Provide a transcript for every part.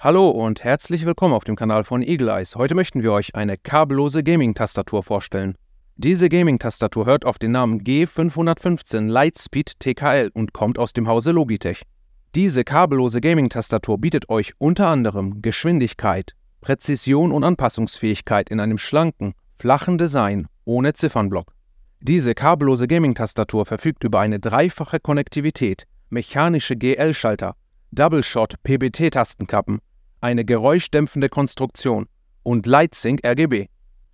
Hallo und herzlich willkommen auf dem Kanal von Eagle Eyes. Heute möchten wir euch eine kabellose Gaming-Tastatur vorstellen. Diese Gaming-Tastatur hört auf den Namen G515 Lightspeed TKL und kommt aus dem Hause Logitech. Diese kabellose Gaming-Tastatur bietet euch unter anderem Geschwindigkeit, Präzision und Anpassungsfähigkeit in einem schlanken, flachen Design ohne Ziffernblock. Diese kabellose Gaming-Tastatur verfügt über eine dreifache Konnektivität, mechanische GL-Schalter, Double-Shot PBT-Tastenkappen eine geräuschdämpfende Konstruktion und Lightsync RGB.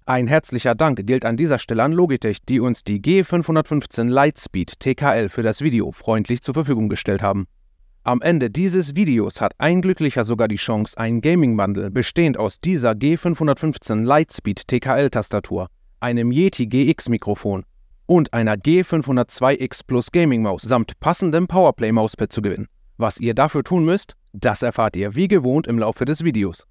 Ein herzlicher Dank gilt an dieser Stelle an Logitech, die uns die G515 Lightspeed TKL für das Video freundlich zur Verfügung gestellt haben. Am Ende dieses Videos hat ein Glücklicher sogar die Chance, einen Gaming-Bundle bestehend aus dieser G515 Lightspeed TKL-Tastatur, einem Yeti GX-Mikrofon und einer G502X Plus Gaming-Maus samt passendem PowerPlay-Mauspad zu gewinnen. Was ihr dafür tun müsst, das erfahrt ihr wie gewohnt im Laufe des Videos.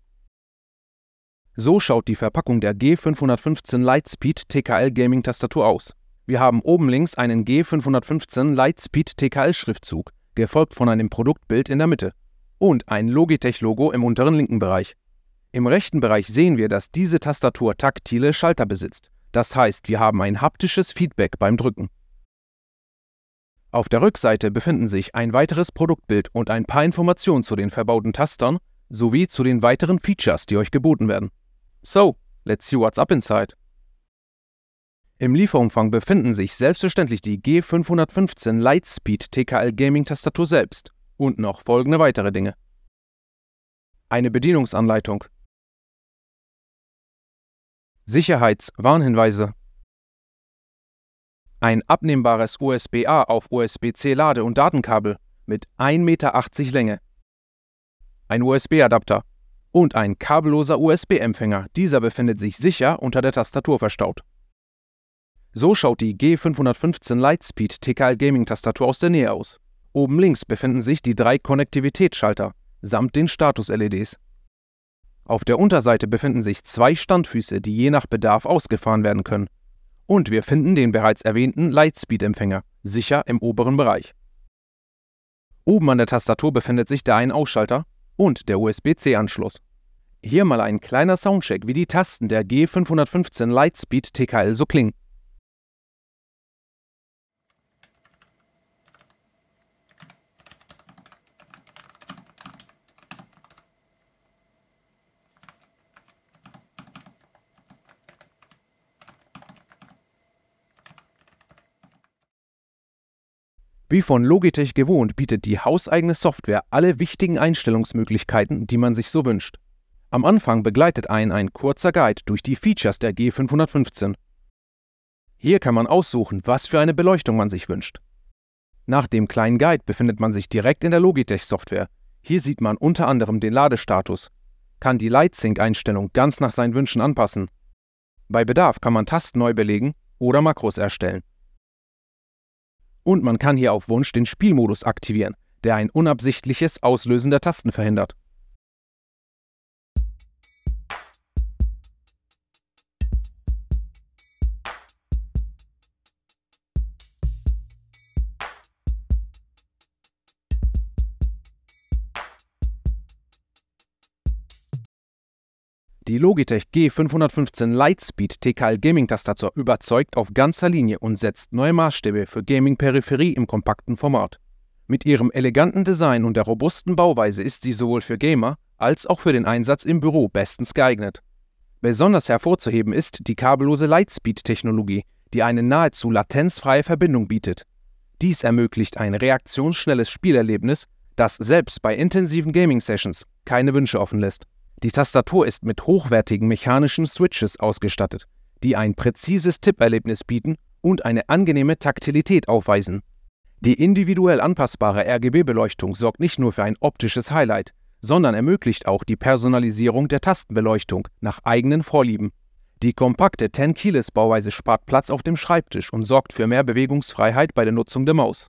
So schaut die Verpackung der G515 Lightspeed TKL Gaming Tastatur aus. Wir haben oben links einen G515 Lightspeed TKL Schriftzug, gefolgt von einem Produktbild in der Mitte und ein Logitech-Logo im unteren linken Bereich. Im rechten Bereich sehen wir, dass diese Tastatur taktile Schalter besitzt. Das heißt, wir haben ein haptisches Feedback beim Drücken. Auf der Rückseite befinden sich ein weiteres Produktbild und ein paar Informationen zu den verbauten Tastern sowie zu den weiteren Features, die euch geboten werden. So, let's see what's up inside. Im Lieferumfang befinden sich selbstverständlich die G515 Lightspeed TKL Gaming Tastatur selbst und noch folgende weitere Dinge. Eine Bedienungsanleitung. Sicherheits-Warnhinweise ein abnehmbares USB-A auf USB-C Lade- und Datenkabel mit 1,80 Meter Länge, ein USB-Adapter und ein kabelloser USB-Empfänger. Dieser befindet sich sicher unter der Tastatur verstaut. So schaut die G515 Lightspeed TKL Gaming Tastatur aus der Nähe aus. Oben links befinden sich die drei Konnektivitätsschalter samt den Status-LEDs. Auf der Unterseite befinden sich zwei Standfüße, die je nach Bedarf ausgefahren werden können. Und wir finden den bereits erwähnten Lightspeed-Empfänger, sicher im oberen Bereich. Oben an der Tastatur befindet sich der Ein-Ausschalter und der USB-C-Anschluss. Hier mal ein kleiner Soundcheck, wie die Tasten der G515 Lightspeed TKL so klingen. Wie von Logitech gewohnt bietet die hauseigene Software alle wichtigen Einstellungsmöglichkeiten, die man sich so wünscht. Am Anfang begleitet einen ein kurzer Guide durch die Features der G515. Hier kann man aussuchen, was für eine Beleuchtung man sich wünscht. Nach dem kleinen Guide befindet man sich direkt in der Logitech-Software. Hier sieht man unter anderem den Ladestatus, kann die Lightsync-Einstellung ganz nach seinen Wünschen anpassen. Bei Bedarf kann man Tasten neu belegen oder Makros erstellen. Und man kann hier auf Wunsch den Spielmodus aktivieren, der ein unabsichtliches Auslösen der Tasten verhindert. die Logitech G515 Lightspeed TKL Gaming Tastatur überzeugt auf ganzer Linie und setzt neue Maßstäbe für Gaming-Peripherie im kompakten Format. Mit ihrem eleganten Design und der robusten Bauweise ist sie sowohl für Gamer als auch für den Einsatz im Büro bestens geeignet. Besonders hervorzuheben ist die kabellose Lightspeed-Technologie, die eine nahezu latenzfreie Verbindung bietet. Dies ermöglicht ein reaktionsschnelles Spielerlebnis, das selbst bei intensiven Gaming-Sessions keine Wünsche offen lässt. Die Tastatur ist mit hochwertigen mechanischen Switches ausgestattet, die ein präzises Tipperlebnis bieten und eine angenehme Taktilität aufweisen. Die individuell anpassbare RGB-Beleuchtung sorgt nicht nur für ein optisches Highlight, sondern ermöglicht auch die Personalisierung der Tastenbeleuchtung nach eigenen Vorlieben. Die kompakte 10-Keyless-Bauweise spart Platz auf dem Schreibtisch und sorgt für mehr Bewegungsfreiheit bei der Nutzung der Maus.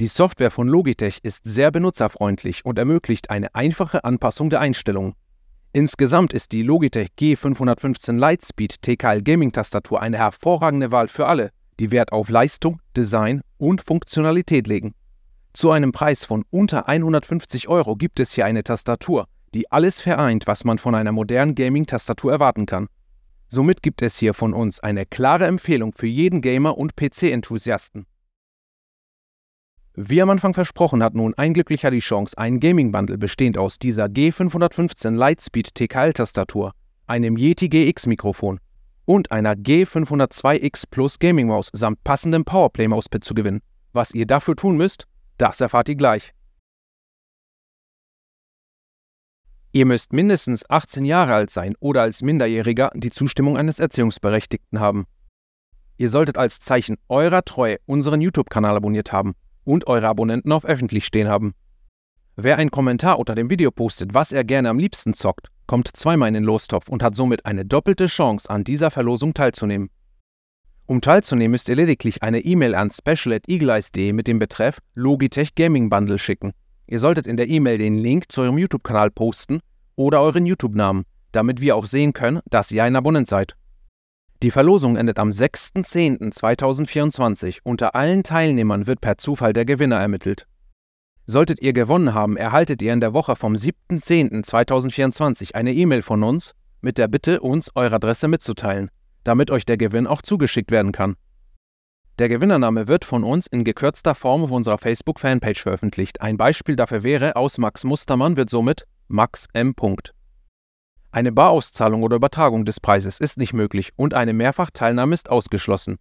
Die Software von Logitech ist sehr benutzerfreundlich und ermöglicht eine einfache Anpassung der Einstellungen. Insgesamt ist die Logitech G515 Lightspeed TKL Gaming Tastatur eine hervorragende Wahl für alle, die Wert auf Leistung, Design und Funktionalität legen. Zu einem Preis von unter 150 Euro gibt es hier eine Tastatur, die alles vereint, was man von einer modernen Gaming-Tastatur erwarten kann. Somit gibt es hier von uns eine klare Empfehlung für jeden Gamer und PC-Enthusiasten. Wie am Anfang versprochen hat nun ein Glücklicher die Chance, einen Gaming-Bundle bestehend aus dieser G515 Lightspeed TKL-Tastatur, einem Yeti GX-Mikrofon und einer G502X Plus Gaming-Maus samt passendem Powerplay-Mauspad zu gewinnen. Was ihr dafür tun müsst, das erfahrt ihr gleich. Ihr müsst mindestens 18 Jahre alt sein oder als Minderjähriger die Zustimmung eines Erziehungsberechtigten haben. Ihr solltet als Zeichen eurer Treue unseren YouTube-Kanal abonniert haben und eure Abonnenten auf öffentlich stehen haben. Wer einen Kommentar unter dem Video postet, was er gerne am liebsten zockt, kommt zweimal in den Lostopf und hat somit eine doppelte Chance, an dieser Verlosung teilzunehmen. Um teilzunehmen, müsst ihr lediglich eine E-Mail an special.eagleeyes.de mit dem Betreff Logitech Gaming Bundle schicken. Ihr solltet in der E-Mail den Link zu eurem YouTube-Kanal posten oder euren YouTube-Namen, damit wir auch sehen können, dass ihr ein Abonnent seid. Die Verlosung endet am 6.10.2024. Unter allen Teilnehmern wird per Zufall der Gewinner ermittelt. Solltet ihr gewonnen haben, erhaltet ihr in der Woche vom 7.10.2024 eine E-Mail von uns mit der Bitte, uns eure Adresse mitzuteilen, damit euch der Gewinn auch zugeschickt werden kann. Der Gewinnername wird von uns in gekürzter Form auf unserer Facebook-Fanpage veröffentlicht. Ein Beispiel dafür wäre, aus Max Mustermann wird somit Max M. Punkt. Eine Barauszahlung oder Übertragung des Preises ist nicht möglich und eine Mehrfachteilnahme ist ausgeschlossen.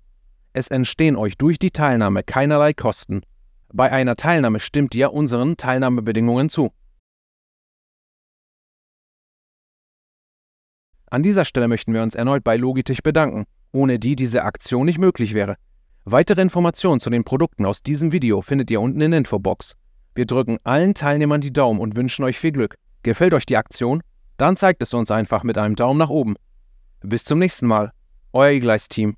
Es entstehen euch durch die Teilnahme keinerlei Kosten. Bei einer Teilnahme stimmt ihr unseren Teilnahmebedingungen zu. An dieser Stelle möchten wir uns erneut bei Logitech bedanken, ohne die diese Aktion nicht möglich wäre. Weitere Informationen zu den Produkten aus diesem Video findet ihr unten in der Infobox. Wir drücken allen Teilnehmern die Daumen und wünschen euch viel Glück. Gefällt euch die Aktion? dann zeigt es uns einfach mit einem Daumen nach oben. Bis zum nächsten Mal, euer E-Gleis-Team.